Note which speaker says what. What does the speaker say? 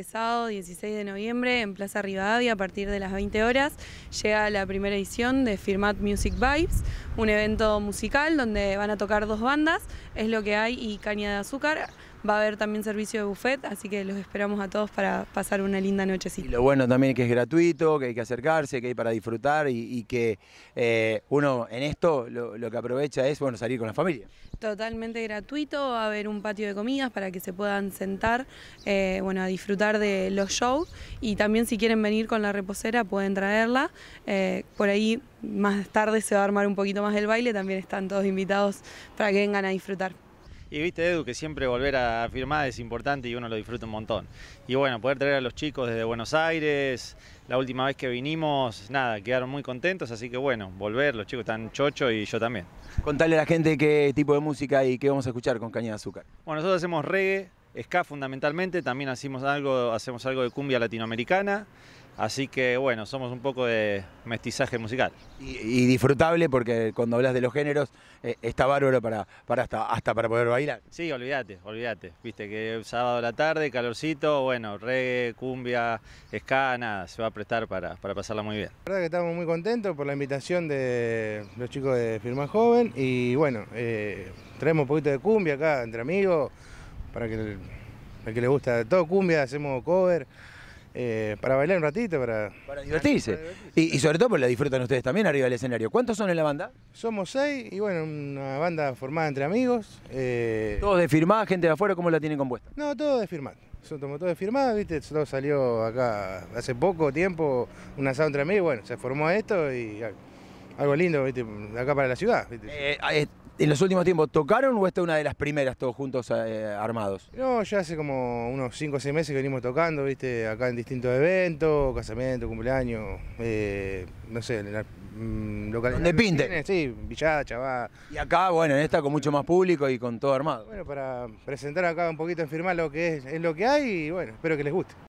Speaker 1: este sábado 16 de noviembre en Plaza Rivadavia a partir de las 20 horas. Llega la primera edición de Firmat Music Vibes, un evento musical donde van a tocar dos bandas, es lo que hay y Caña de Azúcar. Va a haber también servicio de buffet, así que los esperamos a todos para pasar una linda nochecita. Y lo
Speaker 2: bueno también es que es gratuito, que hay que acercarse, que hay para disfrutar y, que eh, uno en esto lo, que aprovecha es bueno salir con la familia.
Speaker 1: Totalmente gratuito, va a haber un patio de comidas para que se puedan sentar, eh, bueno, a disfrutar de los shows y también si quieren venir con la reposera pueden traerla. Eh, por ahí más tarde se va a armar un poquito más el baile, también están todos invitados para que vengan a disfrutar.
Speaker 3: Y viste, Edu, que siempre volver a firmar es importante y uno lo disfruta un montón. Y bueno, poder traer a los chicos desde Buenos Aires, la última vez que vinimos, nada, quedaron muy contentos, así que bueno, volver, los chicos están chocho y yo también.
Speaker 2: Contale a la gente qué tipo de música y qué vamos a escuchar con Caña de Azúcar.
Speaker 3: Bueno, nosotros hacemos reggae, ska fundamentalmente, también hacemos algo, hacemos algo de cumbia latinoamericana, así que bueno, somos un poco de mestizaje musical. Y,
Speaker 2: disfrutable porque cuando hablas de los géneros eh, está bárbaro para, para hasta,
Speaker 3: hasta para poder bailar. Sí, olvídate, olvídate, viste que sábado a la tarde, calorcito, bueno, reggae, cumbia, ska, nada, se va a prestar para, pasarla muy bien.
Speaker 4: La verdad que estamos muy contentos por la invitación de los chicos de Firma Joven y bueno, eh, traemos un poquito de cumbia acá entre amigos para que el, que le gusta todo cumbia, hacemos
Speaker 2: cover. Eh, para bailar un ratito, para... Para divertirse. Y, sobre todo pues la disfrutan ustedes también arriba del escenario. ¿Cuántos son en la banda?
Speaker 4: Somos seis y bueno, una banda formada entre amigos.
Speaker 2: Eh, ¿Todos de firmada, gente de afuera, cómo la tienen compuesta?
Speaker 4: No, todos de firmada. Son todos de firmada, viste, todo salió acá hace poco tiempo, un asado entre amigos, bueno, se formó esto y
Speaker 2: algo lindo, viste, acá para la ciudad, viste. Eh, en los últimos tiempos tocaron o esta es una de las primeras todos juntos eh, armados?
Speaker 4: No, ya hace como unos 5 o 6 meses que venimos tocando, viste, acá en distintos eventos, casamiento, cumpleaños, eh, no sé, en la,
Speaker 2: mmm, ¿Donde pinte? Sí, Villada, va. Y acá, bueno, en esta con mucho más público y con todo armado.
Speaker 4: Bueno, para presentar acá un poquito, en firmar lo que es, es lo que hay y bueno, espero que les guste.